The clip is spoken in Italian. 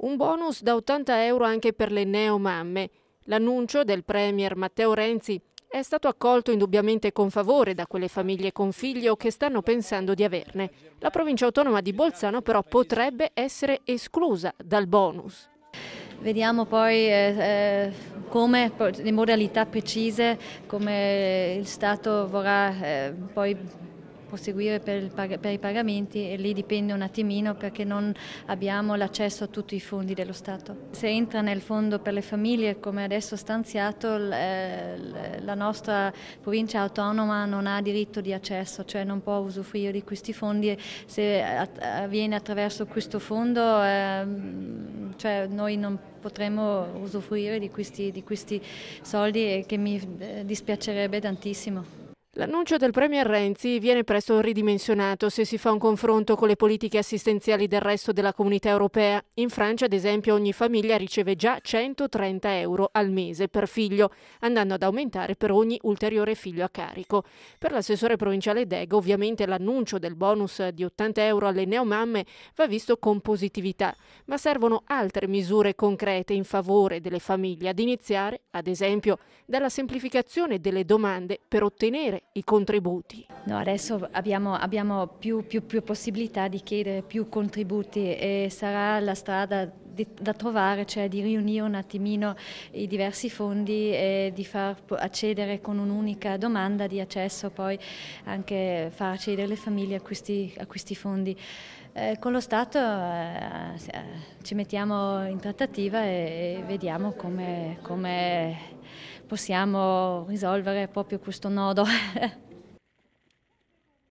Un bonus da 80 euro anche per le neomamme. L'annuncio del Premier Matteo Renzi è stato accolto indubbiamente con favore da quelle famiglie con figlio che stanno pensando di averne. La provincia autonoma di Bolzano però potrebbe essere esclusa dal bonus. Vediamo poi eh, eh come le modalità precise, come il Stato vorrà eh, poi proseguire per, pag per i pagamenti e lì dipende un attimino perché non abbiamo l'accesso a tutti i fondi dello Stato. Se entra nel fondo per le famiglie come adesso stanziato eh, la nostra provincia autonoma non ha diritto di accesso, cioè non può usufruire di questi fondi se avviene attraverso questo fondo ehm, cioè noi non potremmo usufruire di questi, di questi soldi che mi eh, dispiacerebbe tantissimo. L'annuncio del Premier Renzi viene presto ridimensionato se si fa un confronto con le politiche assistenziali del resto della comunità europea. In Francia, ad esempio, ogni famiglia riceve già 130 euro al mese per figlio, andando ad aumentare per ogni ulteriore figlio a carico. Per l'assessore provinciale Dega, ovviamente, l'annuncio del bonus di 80 euro alle neomamme va visto con positività, ma servono altre misure concrete in favore delle famiglie, ad iniziare, ad esempio, dalla semplificazione delle domande per ottenere i contributi. No, adesso abbiamo, abbiamo più, più, più, possibilità di chiedere più contributi e sarà la strada di, da trovare, cioè di riunire un attimino i diversi fondi e di far accedere con un'unica domanda di accesso, poi anche far accedere le famiglie a questi, a questi fondi. Eh, con lo Stato eh, eh ci mettiamo in trattativa e, e vediamo come, come possiamo risolvere proprio questo nodo.